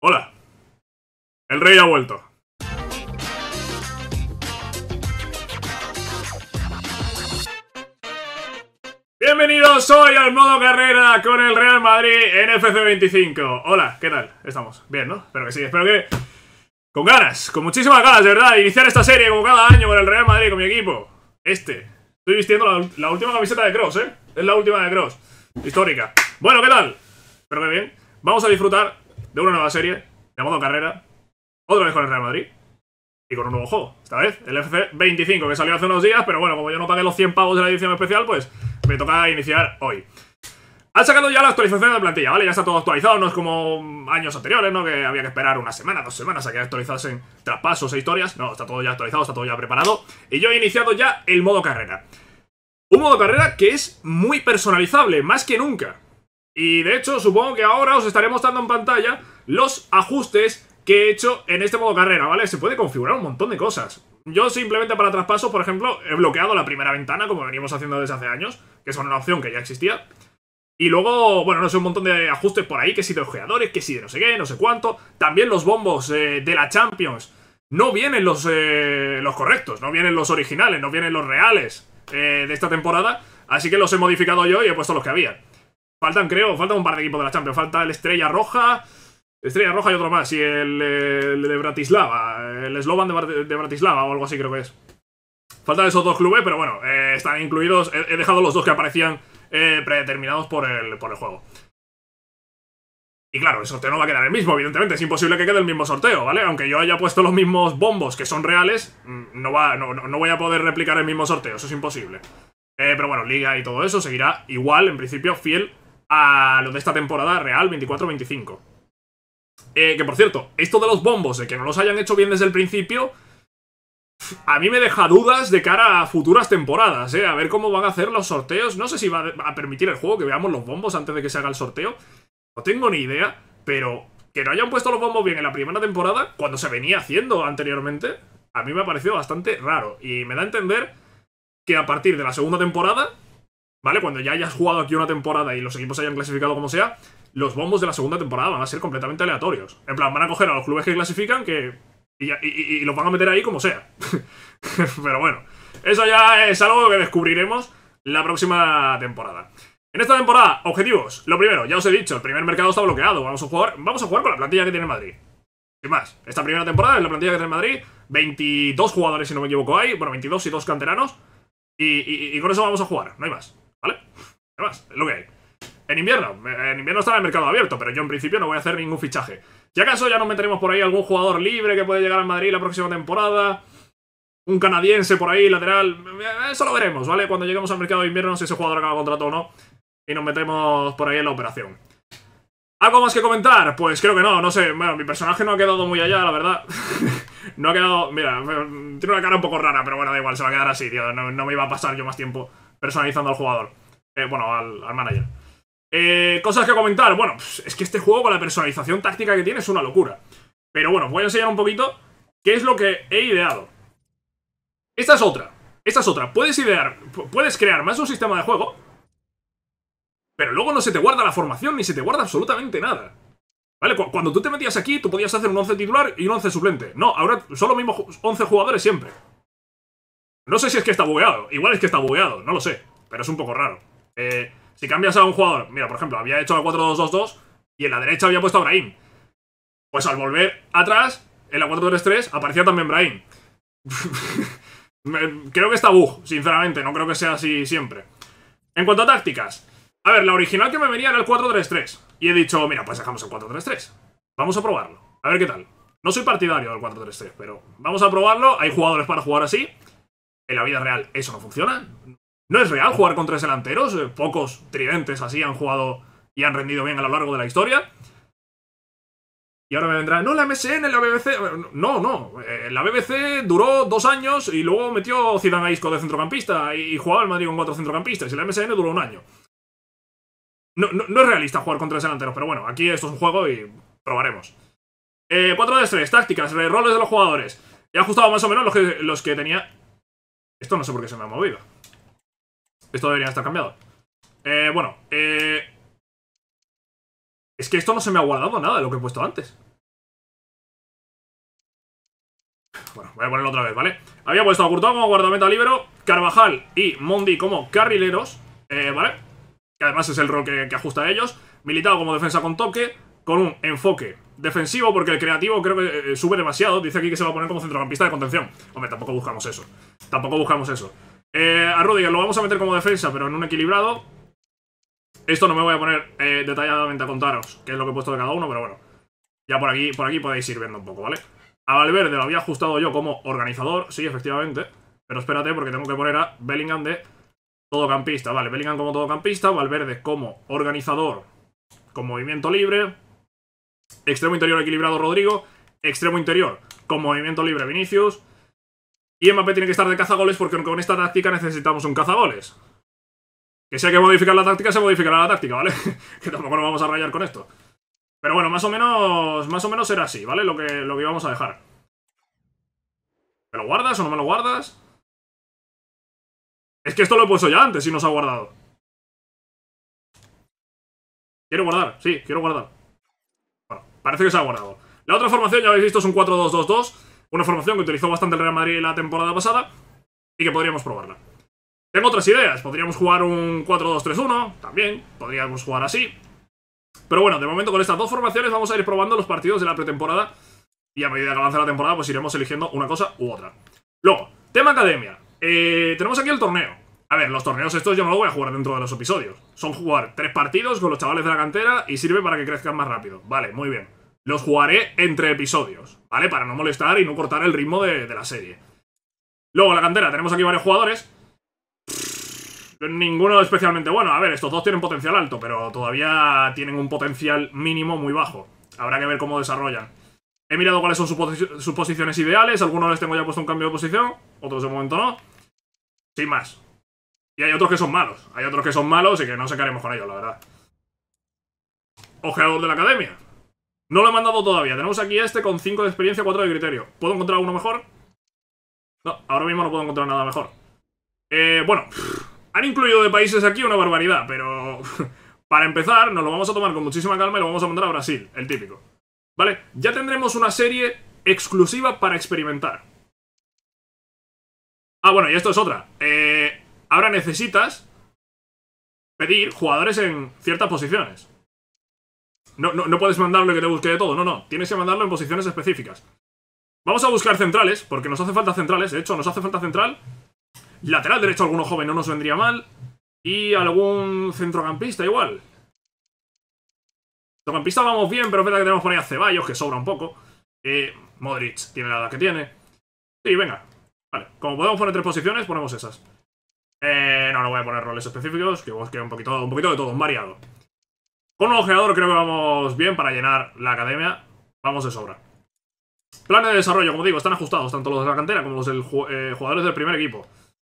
Hola. El rey ha vuelto. Bienvenidos hoy al modo carrera con el Real Madrid en fc 25. Hola, ¿qué tal? Estamos bien, ¿no? Espero que sí, espero que con ganas, con muchísimas ganas, de verdad, iniciar esta serie como cada año con el Real Madrid, con mi equipo. Este. Estoy vistiendo la, última camiseta de Cross, ¿eh? Es la última de Cross. Histórica. Bueno, ¿qué tal? Espero que bien. Vamos a disfrutar de una nueva serie de modo Carrera, otra vez con el Real Madrid y con un nuevo juego. Esta vez el FC 25 que salió hace unos días, pero bueno, como yo no pagué los 100 pavos de la edición especial, pues me toca iniciar hoy. Han sacado ya la actualización de la plantilla, ¿vale? Ya está todo actualizado, no es como años anteriores, ¿no? Que había que esperar una semana, dos semanas a que actualizasen traspasos e historias. No, está todo ya actualizado, está todo ya preparado. Y yo he iniciado ya el modo carrera. Un modo carrera que es muy personalizable, más que nunca. Y de hecho, supongo que ahora os estaré mostrando en pantalla los ajustes que he hecho en este modo carrera, ¿vale? Se puede configurar un montón de cosas. Yo simplemente para traspasos, por ejemplo, he bloqueado la primera ventana, como venimos haciendo desde hace años, que es una opción que ya existía. Y luego, bueno, no sé, un montón de ajustes por ahí, que si de ojeadores, que si de no sé qué, no sé cuánto. También los bombos eh, de la Champions. No vienen los, eh, los correctos, no vienen los originales, no vienen los reales eh, de esta temporada. Así que los he modificado yo y he puesto los que había. Faltan, creo, faltan un par de equipos de la Champions. Falta el Estrella Roja. Estrella Roja y otro más. Y el, de Bratislava. El Slovan de, Bratislava o algo así creo que es. Faltan esos dos clubes, pero bueno, eh, están incluidos. He, dejado los dos que aparecían eh, predeterminados por el, por el juego. Y claro, el sorteo no va a quedar el mismo, evidentemente. Es imposible que quede el mismo sorteo, ¿vale? Aunque yo haya puesto los mismos bombos que son reales, mm, no, va, no, no voy a poder replicar el mismo sorteo. Eso es imposible. Eh, pero bueno, liga y todo eso seguirá igual, en principio, fiel a lo de esta temporada real 24-25. Eh, que por cierto, esto de los bombos, de eh, que no los hayan hecho bien desde el principio, a mí me deja dudas de cara a futuras temporadas, eh, A ver cómo van a hacer los sorteos. No sé si va a permitir el juego que veamos los bombos antes de que se haga el sorteo. No tengo ni idea, pero que no hayan puesto los bombos bien en la primera temporada, cuando se venía haciendo anteriormente, a mí me ha parecido bastante raro. Y me da a entender que a partir de la segunda temporada ¿vale? Cuando ya hayas jugado aquí una temporada y los equipos hayan clasificado como sea, los bombos de la segunda temporada van a ser completamente aleatorios. En plan, van a coger a los clubes que clasifican que, y, los van a meter ahí como sea. Pero bueno, eso ya es algo que descubriremos la próxima temporada. En esta temporada, objetivos. Lo primero, ya os he dicho, el primer mercado está bloqueado. Vamos a jugar, vamos a jugar con la plantilla que tiene Madrid. Sin más, esta primera temporada es la plantilla que tiene Madrid. 22 jugadores, si no me equivoco, hay. Bueno, 22 y 2 canteranos. Y, y, con eso vamos a jugar, no hay más. ¿Vale? es lo que hay. En invierno, en invierno estará el mercado abierto, pero yo en principio no voy a hacer ningún fichaje. Si acaso ya nos meteremos por ahí algún jugador libre que puede llegar a Madrid la próxima temporada. Un canadiense por ahí, lateral. Eso lo veremos, ¿vale? Cuando lleguemos al mercado de invierno, si ese jugador acaba contrato o no. Y nos metemos por ahí en la operación. ¿Algo más que comentar? Pues creo que no, no sé. Bueno, mi personaje no ha quedado muy allá, la verdad. no ha quedado... Mira, tiene una cara un poco rara, pero bueno, da igual, se va a quedar así, tío. no me iba a pasar yo más tiempo personalizando al jugador. Eh, bueno, al, manager. Eh, cosas que comentar. Bueno, pues, es que este juego con la personalización táctica que tiene es una locura. Pero bueno, voy a enseñar un poquito qué es lo que he ideado. Esta es otra. Esta es otra. Puedes idear, puedes crear más un sistema de juego, pero luego no se te guarda la formación ni se te guarda absolutamente nada. ¿Vale? Cuando tú te metías aquí, tú podías hacer un 11 titular y un 11 suplente. No, ahora son los mismos 11 jugadores siempre. No sé si es que está bugueado. Igual es que está bugueado, no lo sé. Pero es un poco raro. Eh, si cambias a un jugador... Mira, por ejemplo, había hecho la 4-2-2-2 y en la derecha había puesto a Brahim. Pues al volver atrás, en la 4-3-3, aparecía también Brahim. creo que está bug, sinceramente. No creo que sea así siempre. En cuanto a tácticas... A ver, la original que me venía era el 4-3-3. Y he dicho, mira, pues dejamos el 4-3-3. Vamos a probarlo. A ver qué tal. No soy partidario del 4-3-3, pero vamos a probarlo. Hay jugadores para jugar así en la vida real eso no funciona. No es real jugar con tres delanteros. Eh, pocos tridentes así han jugado y han rendido bien a lo largo de la historia. Y ahora me vendrá, no, la MSN, la BBC... No, no, eh, la BBC duró dos años y luego metió Zidane a de centrocampista y, jugaba el Madrid con cuatro centrocampistas y la MSN duró un año. No, es realista jugar con tres delanteros, pero bueno, aquí esto es un juego y probaremos. Eh, 4 de 3, tácticas, eh, roles de los jugadores. He ajustado más o menos los que, los que tenía esto no sé por qué se me ha movido. Esto debería estar cambiado. Eh, bueno, eh... Es que esto no se me ha guardado nada de lo que he puesto antes. Bueno, voy a ponerlo otra vez, ¿vale? Había puesto a Courtois como guardameta libero, Carvajal y Mondi como carrileros, eh, ¿vale? Que además es el rol que, que ajusta a ellos. Militado como defensa con toque, con un enfoque defensivo porque el creativo creo que eh, sube demasiado. Dice aquí que se va a poner como centrocampista de contención. Hombre, tampoco buscamos eso. Tampoco buscamos eso. Eh, a Rudiger lo vamos a meter como defensa, pero en un equilibrado. Esto no me voy a poner eh, detalladamente a contaros qué es lo que he puesto de cada uno, pero bueno. Ya por aquí, por aquí podéis ir viendo un poco, ¿vale? A Valverde lo había ajustado yo como organizador, sí, efectivamente. Pero espérate, porque tengo que poner a Bellingham de todocampista. Vale, Bellingham como todocampista, Valverde como organizador, con movimiento libre, Extremo interior equilibrado Rodrigo. Extremo interior con movimiento libre Vinicius. Y Mbappé tiene que estar de cazagoles porque con esta táctica necesitamos un cazagoles. Que si hay que modificar la táctica, se modificará la táctica, ¿vale? que tampoco nos vamos a rayar con esto. Pero bueno, más o menos, más o menos era así, ¿vale? Lo que, lo que íbamos a dejar. ¿Me lo guardas o no me lo guardas? Es que esto lo he puesto ya antes y no se ha guardado. Quiero guardar, sí, quiero guardar. Parece que se ha guardado. La otra formación, ya habéis visto, es un 4-2-2-2. Una formación que utilizó bastante el Real Madrid la temporada pasada y que podríamos probarla. Tengo otras ideas. Podríamos jugar un 4-2-3-1, también. Podríamos jugar así. Pero bueno, de momento con estas dos formaciones vamos a ir probando los partidos de la pretemporada. Y a medida que avanza la temporada, pues iremos eligiendo una cosa u otra. Luego, tema academia. Eh, tenemos aquí el torneo. A ver, los torneos estos yo no los voy a jugar dentro de los episodios. Son jugar tres partidos con los chavales de la cantera y sirve para que crezcan más rápido. Vale, muy bien. Los jugaré entre episodios, ¿vale? Para no molestar y no cortar el ritmo de, la serie. Luego, la cantera, tenemos aquí varios jugadores. Ninguno especialmente bueno. A ver, estos dos tienen potencial alto, pero todavía tienen un potencial mínimo muy bajo. Habrá que ver cómo desarrollan. He mirado cuáles son sus, posiciones ideales. Algunos les tengo ya puesto un cambio de posición, otros de momento no. Sin más. Y hay otros que son malos. Hay otros que son malos y que no se caremos con ellos, la verdad. Ojeador de la academia. No lo he mandado todavía. Tenemos aquí este con 5 de experiencia, 4 de criterio. ¿Puedo encontrar uno mejor? No, ahora mismo no puedo encontrar nada mejor. Eh, bueno, han incluido de países aquí una barbaridad, pero... Para empezar, nos lo vamos a tomar con muchísima calma y lo vamos a mandar a Brasil, el típico. ¿Vale? Ya tendremos una serie exclusiva para experimentar. Ah, bueno, y esto es otra. Eh, ahora necesitas pedir jugadores en ciertas posiciones. No, no, puedes mandarlo y que te busque de todo, no, no. Tienes que mandarlo en posiciones específicas. Vamos a buscar centrales, porque nos hace falta centrales. De hecho, nos hace falta central. Lateral derecho alguno joven no nos vendría mal. Y algún centrocampista igual. Centrocampista vamos bien, pero es verdad que tenemos por ahí a Ceballos, que sobra un poco. Eh, Modric tiene la edad que tiene. Sí, venga. Vale, como podemos poner tres posiciones, ponemos esas. Eh, no, no voy a poner roles específicos, que vos un poquito, un poquito de todo, un variado. Con un ojeador creo que vamos bien para llenar la academia. Vamos de sobra. Planes de desarrollo, como digo, están ajustados, tanto los de la cantera como los de los eh, jugadores del primer equipo.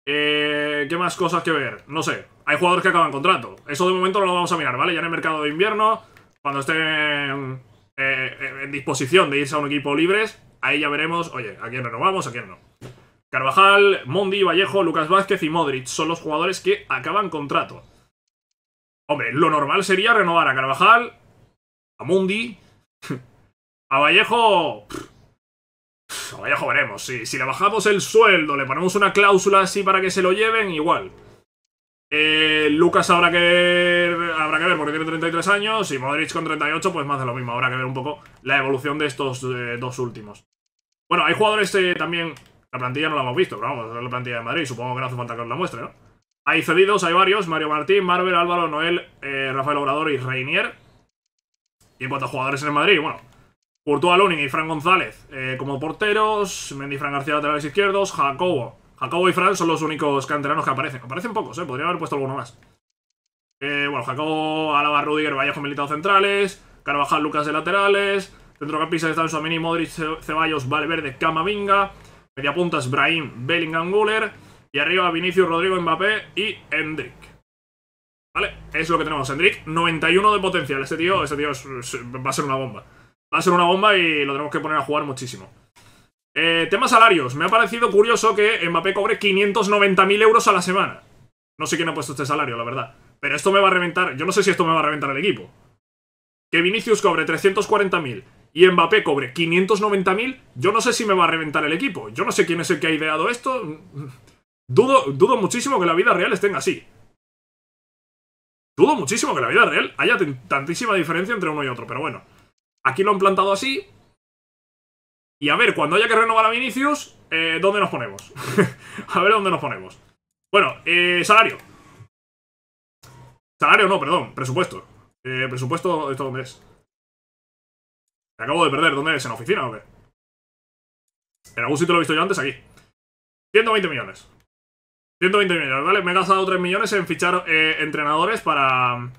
Eh, ¿Qué más cosas que ver? No sé. Hay jugadores que acaban contrato. Eso de momento no lo vamos a mirar, ¿vale? Ya en el mercado de invierno, cuando estén eh, en disposición de irse a un equipo libres, ahí ya veremos, oye, a quién renovamos, a quién no. Carvajal, Mondi, Vallejo, Lucas Vázquez y Modric son los jugadores que acaban contrato. Hombre, lo normal sería renovar a Carvajal, a Mundi, a Vallejo... A Vallejo veremos. Si, si le bajamos el sueldo, le ponemos una cláusula así para que se lo lleven, igual. Eh, Lucas habrá que ver, que porque tiene 33 años y Modric con 38 pues más de lo mismo. Habrá que ver un poco la evolución de estos eh, dos últimos. Bueno, hay jugadores eh, también... La plantilla no la hemos visto, pero vamos, la plantilla de Madrid. Supongo que no hace falta que os la muestre, ¿no? Hay cedidos, hay varios. Mario Martín, Marvel, Álvaro, Noel, eh, Rafael Obrador y Reinier. Y en cuanto a jugadores en el Madrid, bueno. Courtois Lunin y Fran González eh, como porteros. Mendy Fran García laterales izquierdos. Jacobo. Jacobo y Fran son los únicos canteranos que aparecen. Aparecen pocos, eh. Podría haber puesto alguno más. Eh, bueno, Jacobo, Álava, Rudiger, Vallejo militado centrales. Carvajal, Lucas de laterales. Centrocampista están Suamini, Modric, Ceballos, Valverde, Camavinga. Mediapuntas, Brahim, Bellingham, Guller. Y arriba Vinicius, Rodrigo, Mbappé y Hendrik. ¿Vale? Es lo que tenemos. Hendrik, 91 de potencial. ese tío, ese tío va a ser una bomba. Va a ser una bomba y lo tenemos que poner a jugar muchísimo. Eh, tema salarios. Me ha parecido curioso que Mbappé cobre 590.000 euros a la semana. No sé quién ha puesto este salario, la verdad. Pero esto me va a reventar. Yo no sé si esto me va a reventar el equipo. Que Vinicius cobre 340.000 y Mbappé cobre 590.000, yo no sé si me va a reventar el equipo. Yo no sé quién es el que ha ideado esto. Dudo, muchísimo que la vida real estén así. Dudo muchísimo que la vida real haya tantísima diferencia entre uno y otro, pero bueno. Aquí lo han plantado así. Y a ver, cuando haya que renovar a Vinicius, eh, ¿dónde nos ponemos? a ver dónde nos ponemos. Bueno, eh, salario. Salario no, perdón, presupuesto. Eh, presupuesto, ¿esto dónde es? Me acabo de perder, ¿dónde es? ¿En la oficina o qué? En algún sitio lo he visto yo antes, aquí. 120 millones. 120 millones, ¿vale? Me he gastado 3 millones en fichar eh, entrenadores para,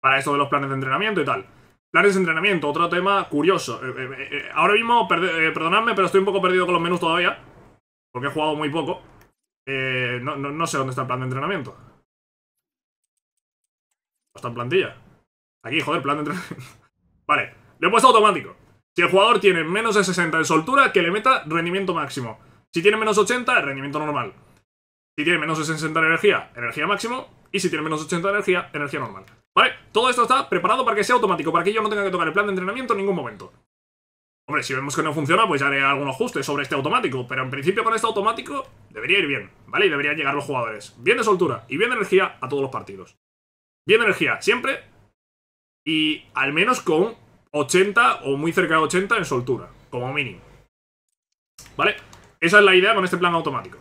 para eso de los planes de entrenamiento y tal. Planes de entrenamiento, otro tema curioso. Eh, eh, ahora mismo, perdonadme, pero estoy un poco perdido con los menús todavía. Porque he jugado muy poco. No, no, sé dónde está el plan de entrenamiento. No está en plantilla. Aquí, joder, plan de entrenamiento. vale, le he puesto automático. Si el jugador tiene menos de 60 de soltura, que le meta rendimiento máximo. Si tiene menos 80, rendimiento normal. Si tiene menos de 60 de energía, energía máximo. Y si tiene menos de 80 de energía, energía normal. ¿Vale? Todo esto está preparado para que sea automático, para que yo no tenga que tocar el plan de entrenamiento en ningún momento. Hombre, si vemos que no funciona, pues haré algún ajustes sobre este automático, pero en principio con este automático debería ir bien, ¿vale? Y deberían llegar los jugadores. Bien de soltura y bien de energía a todos los partidos. Bien de energía siempre y al menos con 80 o muy cerca de 80 en soltura, como mínimo. ¿Vale? Esa es la idea con este plan automático.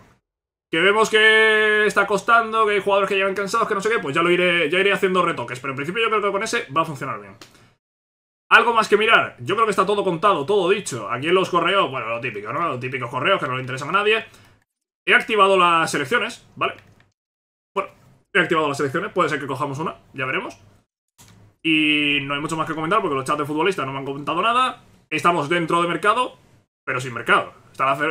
Que vemos que está costando, que hay jugadores que llevan cansados, que no sé qué, pues ya lo iré, ya iré haciendo retoques. Pero en principio yo creo que con ese va a funcionar bien. Algo más que mirar. Yo creo que está todo contado, todo dicho. Aquí en los correos, bueno, lo típico, ¿no? Los típicos correos que no le interesan a nadie. He activado las selecciones, ¿vale? Bueno, he activado las selecciones. Puede ser que cojamos una, ya veremos. Y no hay mucho más que comentar porque los chats de futbolistas no me han comentado nada. Estamos dentro de mercado, pero sin mercado.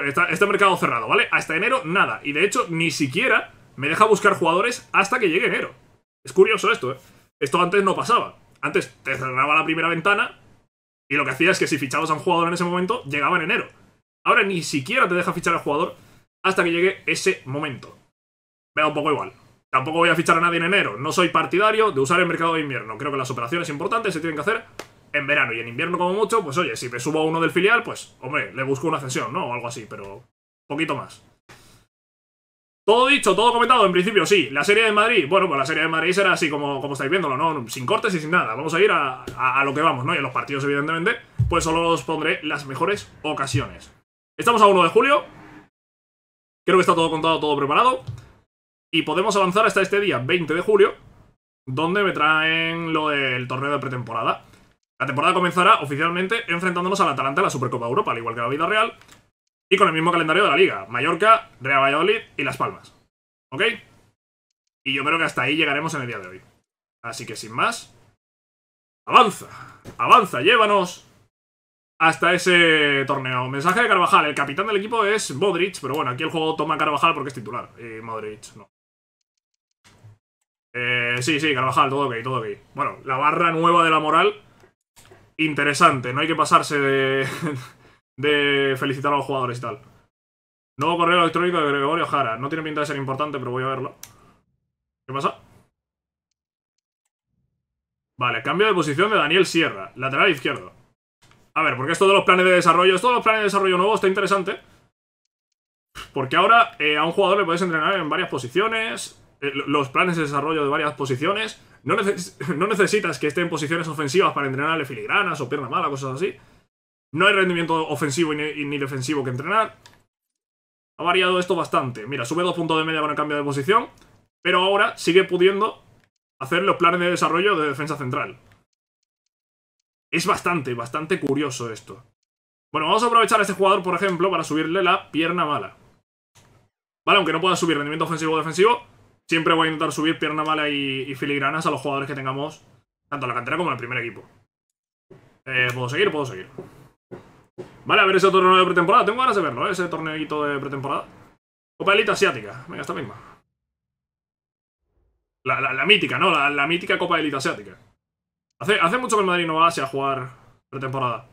Está, este mercado cerrado, ¿vale? Hasta enero, nada. Y de hecho, ni siquiera me deja buscar jugadores hasta que llegue enero. Es curioso esto, ¿eh? Esto antes no pasaba. Antes te cerraba la primera ventana y lo que hacía es que si fichabas a un jugador en ese momento, llegaba en enero. Ahora ni siquiera te deja fichar al jugador hasta que llegue ese momento. Veo un poco igual. Tampoco voy a fichar a nadie en enero. No soy partidario de usar el mercado de invierno. Creo que las operaciones importantes se tienen que hacer en verano y en invierno como mucho, pues oye, si me subo a uno del filial, pues hombre, le busco una cesión, ¿no? O algo así, pero poquito más. Todo dicho, todo comentado, en principio sí. La serie de Madrid, bueno, pues la serie de Madrid será así como, como estáis viéndolo, ¿no? Sin cortes y sin nada. Vamos a ir a, lo que vamos, ¿no? Y a los partidos, evidentemente, pues solo os pondré las mejores ocasiones. Estamos a 1 de julio. Creo que está todo contado, todo preparado. Y podemos avanzar hasta este día, 20 de julio, donde me traen lo del torneo de pretemporada. La temporada comenzará oficialmente enfrentándonos al Atalanta en la Supercopa Europa, al igual que la vida real, y con el mismo calendario de la Liga, Mallorca, Real Valladolid y Las Palmas. ¿Ok? Y yo creo que hasta ahí llegaremos en el día de hoy. Así que sin más, avanza, avanza, llévanos hasta ese torneo. Mensaje de Carvajal, el capitán del equipo es Modric, pero bueno, aquí el juego toma Carvajal porque es titular, y eh, Modric no. Eh, sí, sí, Carvajal, todo ok, todo ok. Bueno, la barra nueva de la moral interesante. No hay que pasarse de, felicitar a los jugadores y tal. Nuevo correo electrónico de Gregorio Jara. No tiene pinta de ser importante, pero voy a verlo. ¿Qué pasa? Vale, cambio de posición de Daniel Sierra, lateral izquierdo. A ver, porque esto de los planes de desarrollo, esto de los planes de desarrollo nuevos está interesante. Porque ahora eh, a un jugador le puedes entrenar en varias posiciones, eh, los planes de desarrollo de varias posiciones. No, necesitas que esté en posiciones ofensivas para entrenarle filigranas o pierna mala, cosas así. No hay rendimiento ofensivo ni, ni defensivo que entrenar. Ha variado esto bastante. Mira, sube dos puntos de media con el cambio de posición, pero ahora sigue pudiendo hacer los planes de desarrollo de defensa central. Es bastante, bastante curioso esto. Bueno, vamos a aprovechar a este jugador, por ejemplo, para subirle la pierna mala. Vale, aunque no pueda subir rendimiento ofensivo o defensivo, siempre voy a intentar subir pierna mala y, filigranas a los jugadores que tengamos, tanto en la cantera como en el primer equipo. Eh, ¿Puedo seguir? Puedo seguir. Vale, a ver ese torneo de pretemporada. Tengo ganas de verlo, ¿eh? ese torneito de pretemporada. Copa Elite Asiática. Venga, esta misma. La, mítica, ¿no? La, mítica Copa Elite Asiática. Hace, hace mucho que el Madrid no va a a jugar pretemporada.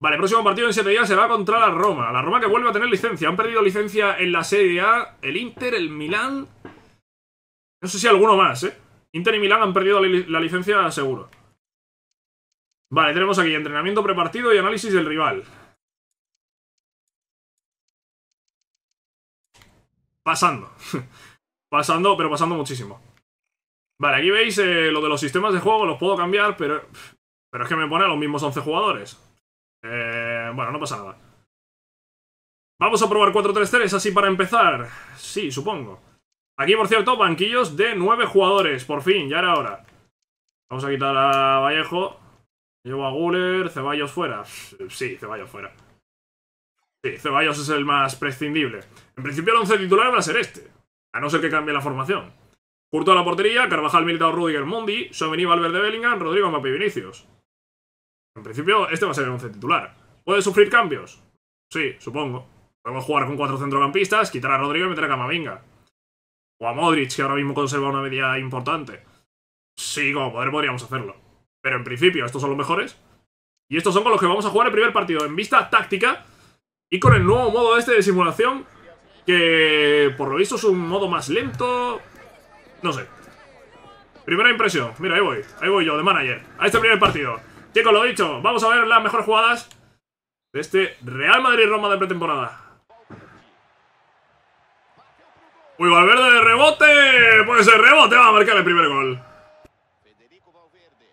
Vale, próximo partido en 7 días se va contra la Roma. La Roma que vuelve a tener licencia. Han perdido licencia en la Serie A el Inter, el Milán no sé si alguno más, ¿eh? Inter y Milán han perdido la, licencia seguro. Vale, tenemos aquí entrenamiento prepartido y análisis del rival. Pasando. pasando, pero pasando muchísimo. Vale, aquí veis eh, lo de los sistemas de juego, los puedo cambiar, pero... Pero es que me pone a los mismos 11 jugadores. Eh, bueno, no pasa nada. Vamos a probar 4-3-3 así para empezar. Sí, supongo. Aquí, por cierto, banquillos de nueve jugadores. Por fin, ya era hora. Vamos a quitar a Vallejo. Llevo a Guller, Ceballos fuera. Sí, Ceballos fuera. Sí, Ceballos es el más prescindible. En principio el once titular va a ser este. A no ser que cambie la formación. Curto a la portería, Carvajal, Militao, Rudiger, Mundi. Souvenir, Valverde, Bellingham, Rodrigo, Mbappé Vinicius. En principio, este va a ser el once titular. ¿Puede sufrir cambios? Sí, supongo. Podemos jugar con cuatro centrocampistas, quitar a Rodrigo y meter a Camavinga o a Modric, que ahora mismo conserva una medida importante. Sí, como poder podríamos hacerlo. Pero en principio, estos son los mejores. Y estos son con los que vamos a jugar el primer partido en vista táctica y con el nuevo modo este de simulación que por lo visto es un modo más lento... No sé. Primera impresión. Mira, ahí voy. Ahí voy yo, de manager. A este primer partido. Chicos, lo dicho. Vamos a ver las mejores jugadas de este Real Madrid-Roma de pretemporada. Uy, Valverde de rebote. ¡Pues el rebote. Va a marcar el primer gol. Federico Valverde.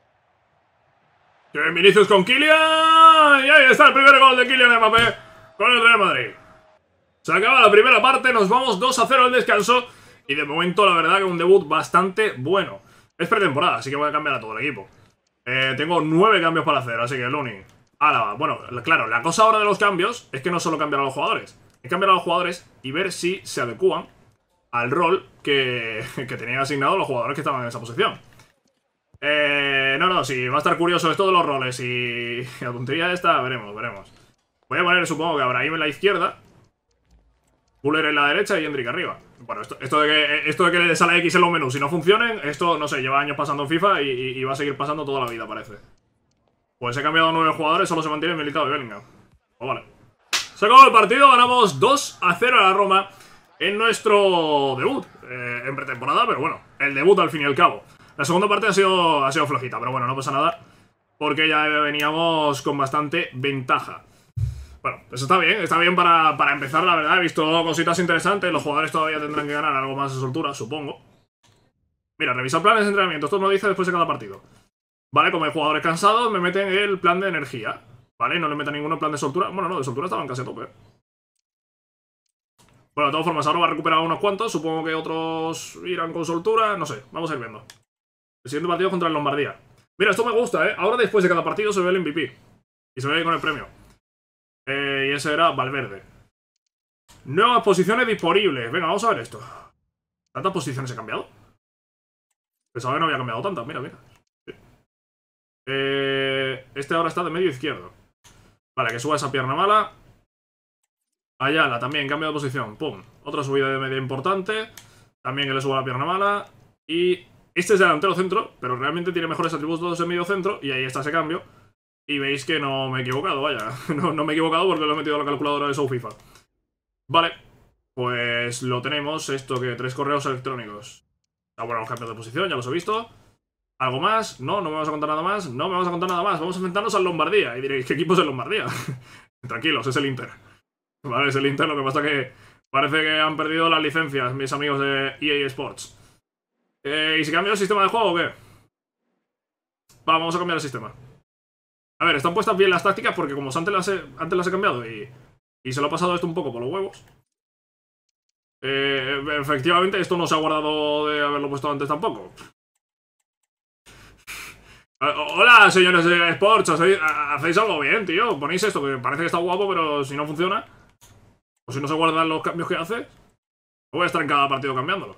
Vinicius con Kylian. Y ahí está el primer gol de Kylian Mbappé con el Real Madrid. Se acaba la primera parte. Nos vamos 2 a 0 al descanso. Y de momento, la verdad, que un debut bastante bueno. Es pretemporada, así que voy a cambiar a todo el equipo. Eh, tengo nueve cambios para hacer, así que Luni. Álava, bueno, claro, la cosa ahora de los cambios es que no solo cambiar a los jugadores, es cambiar a los jugadores y ver si se adecúan al rol que, que tenían asignado los jugadores que estaban en esa posición. Eh, no, no, si va a estar curioso esto de los roles y la puntería esta, veremos, veremos. Voy a poner, supongo que Abraham en la izquierda, Buller en la derecha y Hendrik arriba. Bueno, esto, esto, de que, esto de que le sale X en los menús y si no funcionen, esto, no sé, lleva años pasando en FIFA y, va a seguir pasando toda la vida, parece. Pues he cambiado nueve jugadores, solo se mantiene Militado y Bellingham. Pues vale. Se acabó el partido, ganamos 2 a 0 a la Roma en nuestro debut eh, en pretemporada, pero bueno, el debut al fin y al cabo. La segunda parte ha sido, ha sido flojita, pero bueno, no pasa nada, porque ya veníamos con bastante ventaja. Bueno, pues está bien, está bien para, empezar, la verdad, he visto cositas interesantes, los jugadores todavía tendrán que ganar algo más de soltura, supongo. Mira, revisar planes de entrenamiento, esto me lo dice después de cada partido. Vale, como hay jugadores cansados, me meten el plan de energía. Vale, no le meto ningún plan de soltura. Bueno, no, de soltura estaban casi a tope. Bueno, de todas formas, ahora va a recuperar unos cuantos. Supongo que otros irán con soltura. No sé, vamos a ir viendo. El siguiente partido contra el Lombardía. Mira, esto me gusta, ¿eh? Ahora después de cada partido se ve el MVP. Y se ve con el premio. Eh, y ese era Valverde. Nuevas posiciones disponibles. Venga, vamos a ver esto. ¿Tantas posiciones he cambiado? Pensaba que no había cambiado tantas. Mira, mira. Eh, este ahora está de medio izquierdo. Vale, que suba esa pierna mala. Ayala también, cambio de posición. Pum. Otra subida de media importante. También que le suba la pierna mala. Y este es delantero centro, pero realmente tiene mejores atributos en medio centro. Y ahí está ese cambio. Y veis que no me he equivocado, vaya. No, me he equivocado porque lo he metido a la calculadora de South FIFA. Vale. Pues lo tenemos, esto que tres correos electrónicos. Ah, bueno, los cambios de posición, ya los he visto. ¿Algo más? No, no me vamos a contar nada más. No me vamos a contar nada más. Vamos a enfrentarnos al Lombardía. Y diréis, ¿qué equipo es el Lombardía? Tranquilos, es el Inter. ¿vale? Es el interno, lo que pasa que parece que han perdido las licencias, mis amigos de EA Sports. Eh, ¿Y si cambia el sistema de juego o qué? vamos a cambiar el sistema. A ver, están puestas bien las tácticas porque como antes las he, antes las he cambiado y, y se lo ha pasado esto un poco por los huevos. Eh, efectivamente, esto no se ha guardado de haberlo puesto antes tampoco. Ah, hola, señores de Sports, hacéis algo bien, tío. Ponéis esto que parece que está guapo, pero si no funciona... O si no se guardan los cambios que hace, pues voy a estar en cada partido cambiándolo.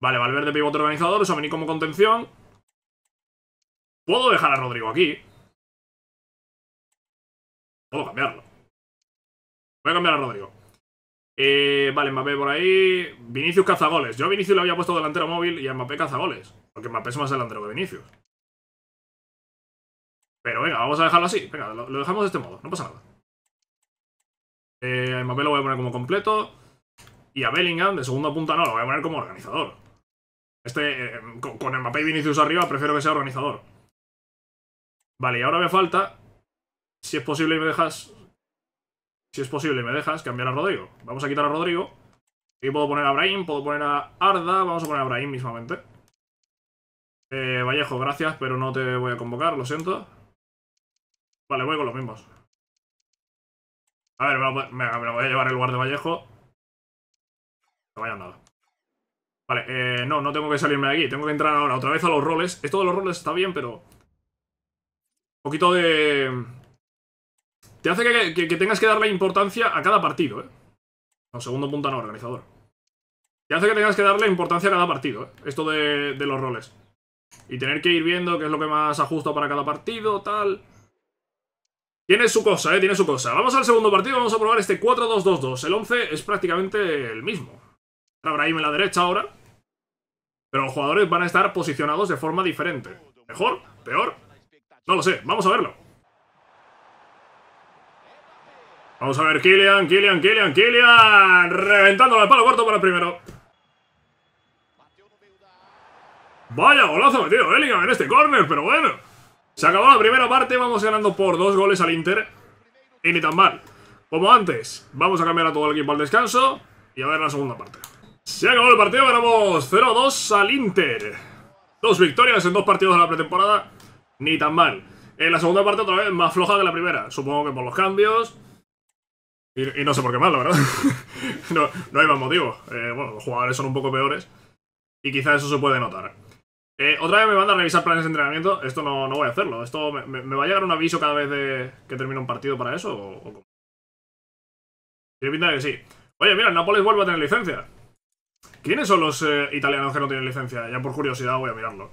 Vale, Valverde pivote organizador, Eso venir como contención. Puedo dejar a Rodrigo aquí. Puedo cambiarlo. Voy a cambiar a Rodrigo. Eh, vale, Mbappé por ahí. Vinicius cazagoles. Yo a Vinicius le había puesto delantero móvil y a Mbappé cazagoles. Porque Mbappé es más delantero que Vinicius. Pero venga, vamos a dejarlo así. Venga, lo dejamos de este modo. No pasa nada. Eh, el a lo voy a poner como completo. Y a Bellingham, de segunda punta, no, lo voy a poner como organizador. Este, eh, con, el Mbappé y Vinicius arriba, prefiero que sea organizador. Vale, y ahora me falta, si es posible y me dejas, si es posible y me dejas, cambiar a Rodrigo. Vamos a quitar a Rodrigo. Y puedo poner a Brahim, puedo poner a Arda, vamos a poner a Brahim mismamente. Eh, Vallejo, gracias, pero no te voy a convocar, lo siento. Vale, voy con los mismos. A ver, me lo, voy a llevar el lugar de Vallejo. No vaya nada. Vale, eh, no, no tengo que salirme de aquí. Tengo que entrar ahora otra vez a los roles. Esto de los roles está bien, pero... Un poquito de... Te hace que, tengas que darle importancia a cada partido, ¿eh? No, segundo punta no, organizador. Te hace que tengas que darle importancia a cada partido, ¿eh? Esto de, de los roles. Y tener que ir viendo qué es lo que más ajusta para cada partido, tal... Tiene su cosa, eh, tiene su cosa. Vamos al segundo partido, vamos a probar este 4-2-2-2. El 11 es prácticamente el mismo. Brahim en la derecha ahora. Pero los jugadores van a estar posicionados de forma diferente. ¿Mejor? ¿Peor? No lo sé, vamos a verlo. Vamos a ver, Kylian, Kylian, Kylian, Kylian. Reventando el palo corto para el primero. Vaya golazo metido Bellingham en este corner, pero bueno. Se acabó la primera parte, vamos ganando por dos goles al Inter. Y ni tan mal. Como antes, vamos a cambiar a todo el equipo al descanso y a ver la segunda parte. Se acabó el partido, ganamos 0-2 al Inter. Dos victorias en dos partidos de la pretemporada, ni tan mal. En la segunda parte otra vez más floja que la primera, supongo que por los cambios. Y, no sé por qué mal, la verdad. no, hay más motivo. Eh, bueno, los jugadores son un poco peores y quizás eso se puede notar. Eh, otra vez me van a revisar planes de entrenamiento. Esto no, voy a hacerlo. Esto me, va a llegar un aviso cada vez que termine un partido para eso. O, o... Tiene pinta de que sí. Oye, mira, el Nápoles vuelve a tener licencia. ¿Quiénes son los eh, italianos que no tienen licencia? Ya por curiosidad voy a mirarlo.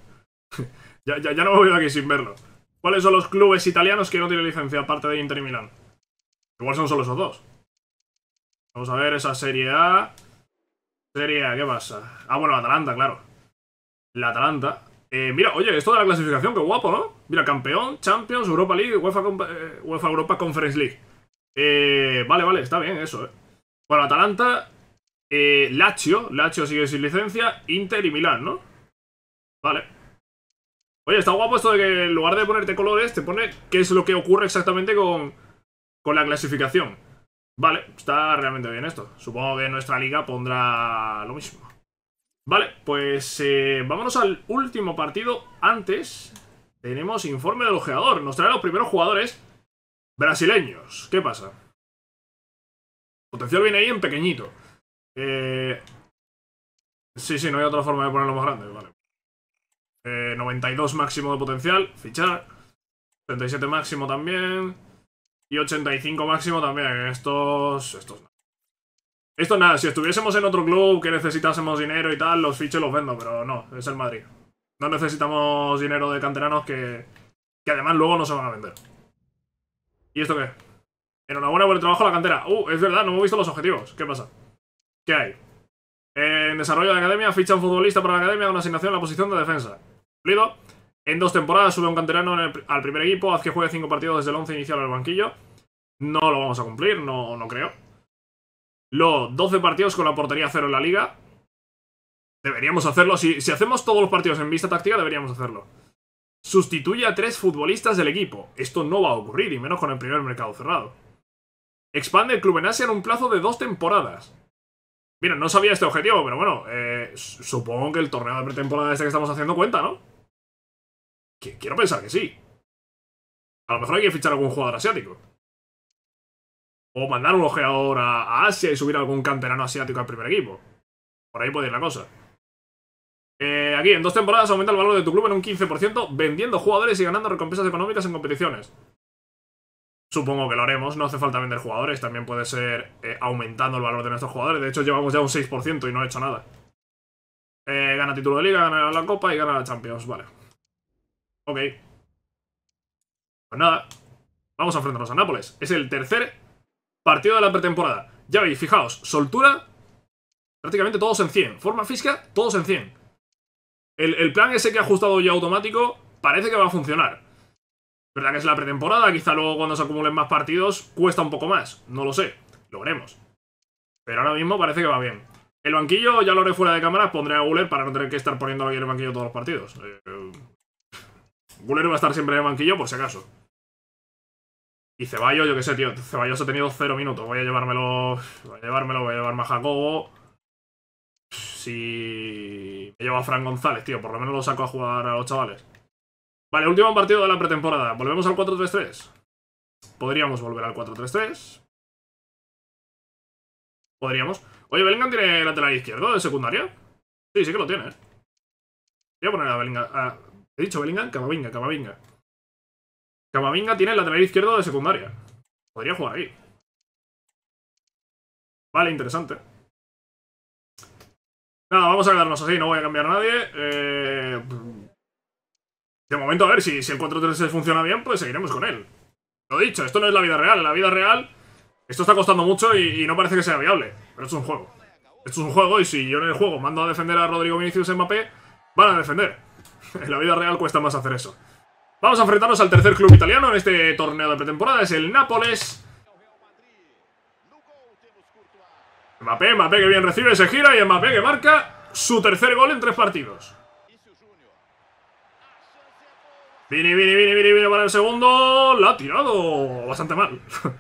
ya, no me voy aquí sin verlo. ¿Cuáles son los clubes italianos que no tienen licencia aparte de Inter y Milán? Igual son solo esos dos. Vamos a ver esa Serie A. Serie A, ¿qué pasa? Ah, bueno, Atalanta, claro la Atalanta. Eh, mira, oye, esto de la clasificación, qué guapo, ¿no? Mira, campeón, Champions, Europa League, UEFA, eh, UEFA Europa Conference League. Eh, vale, vale, está bien eso, ¿eh? Bueno, Atalanta, Lazio, Lazio sigue sin licencia, Inter y Milán, ¿no? Vale. Oye, está guapo esto de que en lugar de ponerte colores, te pone qué es lo que ocurre exactamente con, con la clasificación. Vale, está realmente bien esto. Supongo que nuestra liga pondrá lo mismo. Vale, pues eh, vámonos al último partido. Antes tenemos informe del ojeador. Nos trae los primeros jugadores brasileños. ¿Qué pasa? Potencial viene ahí en pequeñito. Eh, sí, sí, no hay otra forma de ponerlo más grande. Vale. 92 eh, máximo de potencial. Fichar. 37 máximo también. Y 85 máximo también. Estos... Estos esto nada, si estuviésemos en otro club que necesitásemos dinero y tal, los fiches los vendo, pero no, es el Madrid. No necesitamos dinero de canteranos que, que además luego no se van a vender. ¿Y esto qué? Enhorabuena por el trabajo a la cantera. Uh, es verdad, no hemos visto los objetivos. ¿Qué pasa? ¿Qué hay? En desarrollo de la academia, ficha un futbolista para la academia con asignación a la posición de defensa. Cumplido. En dos temporadas sube un canterano al primer equipo, haz que juegue cinco partidos desde el 11 inicial al banquillo. No lo vamos a cumplir, no, no creo. Luego, 12 partidos con la portería cero en la liga. Deberíamos hacerlo. Si, hacemos todos los partidos en vista táctica, deberíamos hacerlo. Sustituye a tres futbolistas del equipo. Esto no va a ocurrir, y menos con el primer mercado cerrado. Expande el club en Asia en un plazo de dos temporadas. Mira, no sabía este objetivo, pero bueno, eh, supongo que el torneo de pretemporada este que estamos haciendo cuenta, ¿no? quiero pensar que sí. A lo mejor hay que fichar algún jugador asiático. O mandar un ojeador a, Asia y subir algún canterano asiático al primer equipo. Por ahí puede ir la cosa. Eh, aquí, en dos temporadas aumenta el valor de tu club en un 15%, vendiendo jugadores y ganando recompensas económicas en competiciones. Supongo que lo haremos, no hace falta vender jugadores, también puede ser eh, aumentando el valor de nuestros jugadores. De hecho, llevamos ya un 6% y no he hecho nada. Eh, gana título de liga, gana la copa y gana la Champions, vale. Ok. Pues nada, vamos a enfrentarnos a Nápoles. Es el tercer Partido de la pretemporada. Ya veis, fijaos, soltura, prácticamente todos en 100. Forma física, todos en 100. El, plan ese que ha ajustado ya automático parece que va a funcionar. ¿Verdad que es la pretemporada? Quizá luego cuando se acumulen más partidos cuesta un poco más. No lo sé. Lo veremos. Pero ahora mismo parece que va bien. El banquillo ya lo haré fuera de cámara, pondré a Guler para no tener que estar poniendo en el banquillo todos los partidos. Eh, Guler va a estar siempre en el banquillo por si acaso. Y Ceballos, yo qué sé, tío. Ceballos ha tenido cero minutos. Voy a llevármelo. Voy a llevármelo, voy a llevarme a Jacobo. Si. Me llevo a Fran González, tío. Por lo menos lo saco a jugar a los chavales. Vale, último partido de la pretemporada. ¿Volvemos al 4-3-3? Podríamos volver al 4-3-3. Podríamos. Oye, Bellingham tiene lateral izquierdo de secundaria. Sí, sí que lo tiene. Voy a poner a Bellingham. He dicho Bellingham, Camavinga, Camavinga. Camavinga tiene el lateral izquierdo de secundaria. Podría jugar ahí. Vale, interesante. Nada, vamos a quedarnos así, no voy a cambiar a nadie. Eh, de momento, a ver, si, si el 4-3 funciona bien, pues seguiremos con él. Lo dicho, esto no es la vida real. la vida real, esto está costando mucho y, no parece que sea viable. Pero esto es un juego. Esto es un juego y si yo en el juego mando a defender a Rodrigo Vinicius en Mbappé, van a defender. En la vida real cuesta más hacer eso. Vamos a enfrentarnos al tercer club italiano en este torneo de pretemporada, es el Nápoles. Mbappé, Mbappé que bien recibe, se gira y Mbappé que marca su tercer gol en tres partidos. Vini, Vini, Vini, Vini, para el segundo. La ha tirado bastante mal.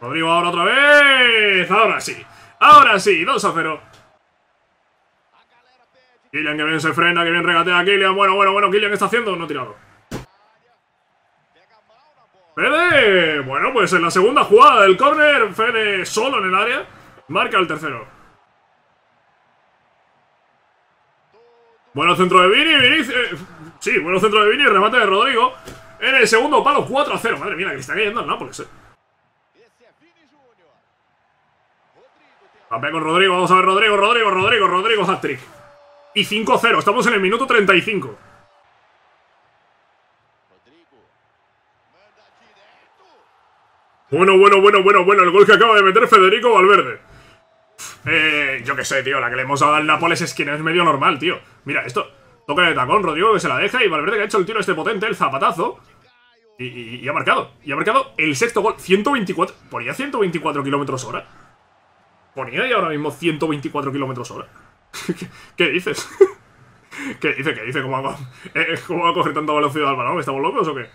Rodrigo ahora otra vez. Ahora sí. Ahora sí, 2 a 0. Killian que bien se frena, que bien regatea Killian. Bueno, bueno, bueno, Killian, está haciendo? No ha tirado. Fede. Bueno, pues en la segunda jugada del córner, Fede solo en el área. Marca el tercero. Bueno centro de Vini, Vini eh, sí, bueno centro de Vini, remate de Rodrigo. En el segundo palo, 4 a 0. Madre mía, que está cayendo el Nápoles, eh. ver con Rodrigo, vamos a ver Rodrigo, Rodrigo, Rodrigo, Rodrigo, hat-trick. Y 5-0, estamos en el minuto 35. Bueno, bueno, bueno, bueno, bueno, el gol que acaba de meter Federico Valverde. Eh, yo qué sé, tío, la que le hemos dado al Nápoles es que es medio normal, tío. Mira, esto, toca de tacón, Rodrigo que se la deja y Valverde que ha hecho el tiro este potente, el zapatazo. Y, ha marcado, y ha marcado el sexto gol, 124, ponía 124 kilómetros hora. Ponía y ahora mismo 124 kilómetros hora. ¿Qué, dices? ¿Qué dice? ¿Qué dice? ¿Cómo va, eh, eh, a coger tanta velocidad al balón? ¿Estamos locos o qué?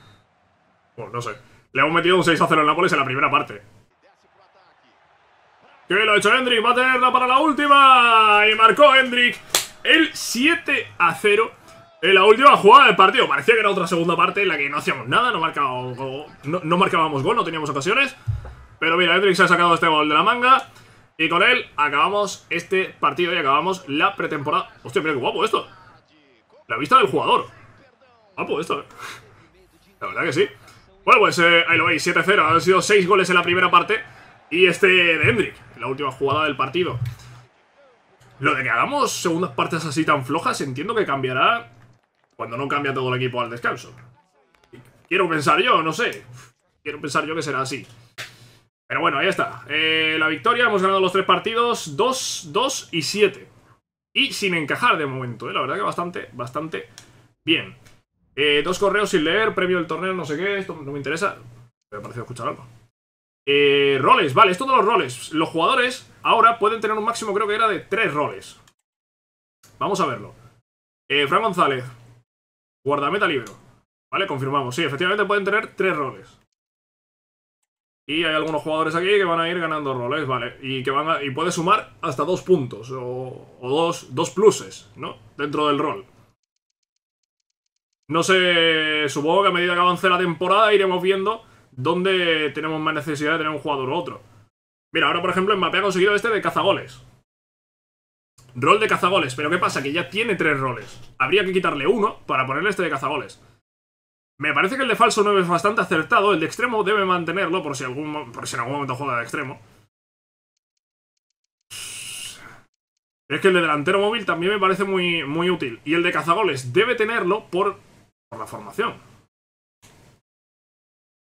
Pues no sé. Le hemos metido un 6-0 a en Nápoles en la primera parte. Que lo ha hecho Hendrick, va a tenerla para la última. Y marcó Hendrik el 7 a 0 en la última jugada del partido. Parecía que era otra segunda parte en la que no hacíamos nada, no, marcábamos no, marcábamos gol, no teníamos ocasiones. Pero mira, Hendrik se ha sacado este gol de la manga. Y con él acabamos este partido y acabamos la pretemporada. Hostia, mira qué guapo esto. La vista del jugador. Guapo esto, eh. La verdad que sí. Bueno, pues eh, ahí lo veis, 7-0. Han sido 6 goles en la primera parte. Y este de Hendrik, la última jugada del partido. Lo de que hagamos segundas partes así tan flojas, entiendo que cambiará cuando no cambia todo el equipo al descanso. Quiero pensar yo, no sé. Quiero pensar yo que será así. Pero bueno, ahí está. Eh, la victoria, hemos ganado los tres partidos, dos, dos y siete Y sin encajar de momento, ¿eh? la verdad que bastante, bastante bien. Eh, dos correos sin leer, premio del torneo, no sé qué, esto no me interesa. Me ha parecido escuchar algo. roles, vale, esto de los roles. Los jugadores ahora pueden tener un máximo, creo que era de tres roles. Vamos a verlo. Fran González, guardameta libre Vale, confirmamos. Sí, efectivamente pueden tener tres roles. Y hay algunos jugadores aquí que van a ir ganando roles, ¿vale? Y que van y puede sumar hasta dos puntos o, dos, dos pluses, ¿no? Dentro del rol. No sé, supongo que a medida que avance la temporada iremos viendo dónde tenemos más necesidad de tener un jugador u otro. Mira, ahora por ejemplo en mapeo ha conseguido este de cazagoles. Rol de cazagoles, pero ¿qué pasa? Que ya tiene tres roles. Habría que quitarle uno para ponerle este de cazagoles. Me parece que el de falso 9 es bastante acertado. El de extremo debe mantenerlo por si, algún, si en algún momento juega de extremo. Es que el de delantero móvil también me parece muy, muy útil. Y el de cazagoles debe tenerlo por, por la formación.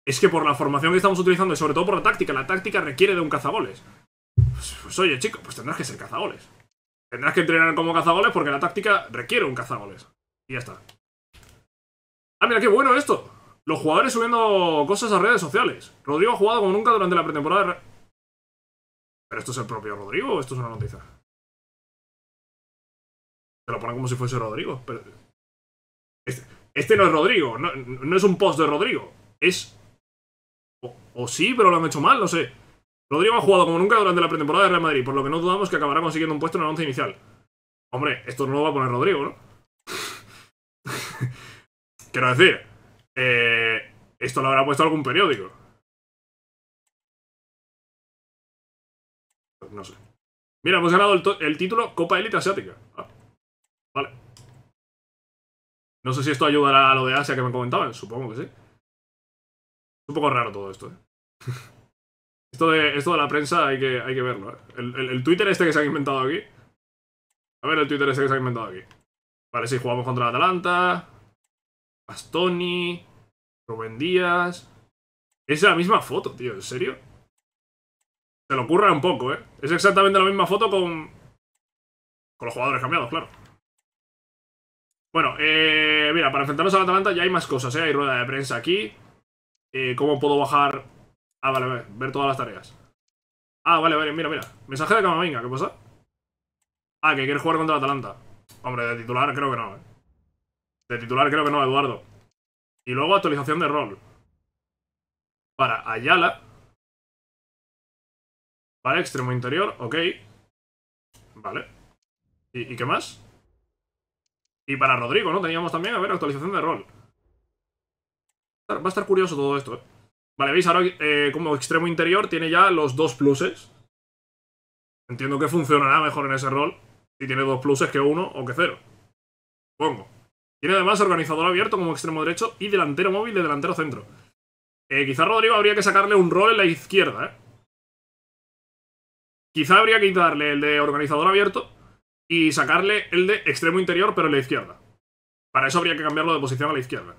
Es que por la formación que estamos utilizando y sobre todo por la táctica. La táctica requiere de un cazagoles. Pues, pues oye, chico, pues tendrás que ser cazagoles. Tendrás que entrenar como cazagoles porque la táctica requiere un cazagoles. Y ya está. Ah, mira qué bueno esto. Los jugadores subiendo cosas a redes sociales. Rodrigo ha jugado como nunca durante la pretemporada. De... ¿Pero esto es el propio Rodrigo o esto es una noticia? Se lo ponen como si fuese Rodrigo. Pero... Este, este no es Rodrigo. No, es un post de Rodrigo. Es... O, sí, pero lo han hecho mal, no sé. Rodrigo ha jugado como nunca durante la pretemporada de Real Madrid, por lo que no dudamos que acabará consiguiendo un puesto en el once inicial. Hombre, esto no lo va a poner Rodrigo, ¿no? Quiero decir, eh, esto lo habrá puesto algún periódico. Pues no sé. Mira, hemos ganado el, título Copa Elite Asiática. Ah, vale. No sé si esto ayudará a lo de Asia que me comentaban. Supongo que sí. Es un poco raro todo esto, ¿eh? esto, de, esto de la prensa hay que, hay que verlo, ¿eh? El, Twitter este que se ha inventado aquí... A ver el Twitter este que se ha inventado aquí. Vale, sí, jugamos contra el Atalanta. Astoni, Rubén Díaz. Es la misma foto, tío, ¿en serio? Se lo ocurra un poco, ¿eh? Es exactamente la misma foto con... Con los jugadores cambiados, claro. Bueno, eh, mira, para enfrentarnos al Atalanta ya hay más cosas, ¿eh? Hay rueda de prensa aquí. Eh, ¿Cómo puedo bajar...? Ah, vale, ver todas las tareas. Ah, vale, vale, mira, mira. Mensaje de Camavinga, ¿qué pasa? Ah, que quieres jugar contra el Atalanta. Hombre, de titular creo que no, ¿eh? De titular creo que no, Eduardo. Y luego actualización de rol. Para Ayala. Para extremo interior, ok. Vale. ¿Y, qué más? Y para Rodrigo, ¿no? Teníamos también, a ver, actualización de rol. Va a estar curioso todo esto, ¿eh? Vale, veis, ahora eh, como extremo interior tiene ya los dos pluses. Entiendo que funcionará mejor en ese rol si tiene dos pluses que uno o que cero. Supongo. Tiene además organizador abierto como extremo derecho y delantero móvil de delantero centro. Eh, quizá Rodrigo habría que sacarle un rol en la izquierda, ¿eh? Quizá habría que quitarle el de organizador abierto y sacarle el de extremo interior, pero en la izquierda. Para eso habría que cambiarlo de posición a la izquierda.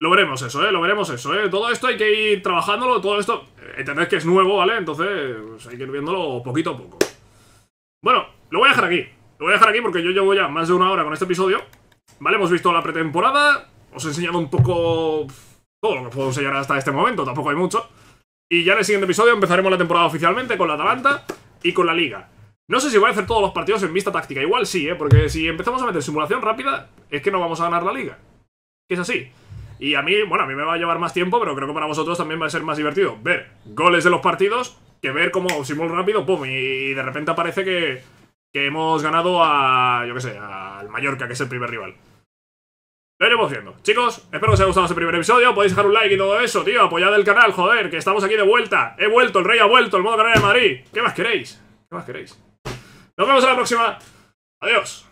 Lo veremos eso, ¿eh? Lo veremos eso, ¿eh? Todo esto hay que ir trabajándolo, todo esto... Eh, Entendéis que es nuevo, ¿vale? Entonces pues, hay que ir viéndolo poquito a poco. Bueno, lo voy a dejar aquí voy a dejar aquí porque yo llevo ya más de una hora con este episodio. Vale, hemos visto la pretemporada. Os he enseñado un poco todo lo que puedo enseñar hasta este momento. Tampoco hay mucho. Y ya en el siguiente episodio empezaremos la temporada oficialmente con la Atalanta y con la Liga. No sé si voy a hacer todos los partidos en vista táctica. Igual sí, ¿eh? Porque si empezamos a meter simulación rápida, es que no vamos a ganar la Liga. Que es así. Y a mí, bueno, a mí me va a llevar más tiempo, pero creo que para vosotros también va a ser más divertido ver goles de los partidos que ver cómo simul rápido, pum, y de repente aparece que que hemos ganado a, yo qué sé, al Mallorca, que es el primer rival. Lo iremos viendo. Chicos, espero que os haya gustado este primer episodio. Podéis dejar un like y todo eso, tío. Apoyad el canal, joder, que estamos aquí de vuelta. He vuelto, el rey ha vuelto, el modo canal de Madrid. ¿Qué más queréis? ¿Qué más queréis? Nos vemos en la próxima. Adiós.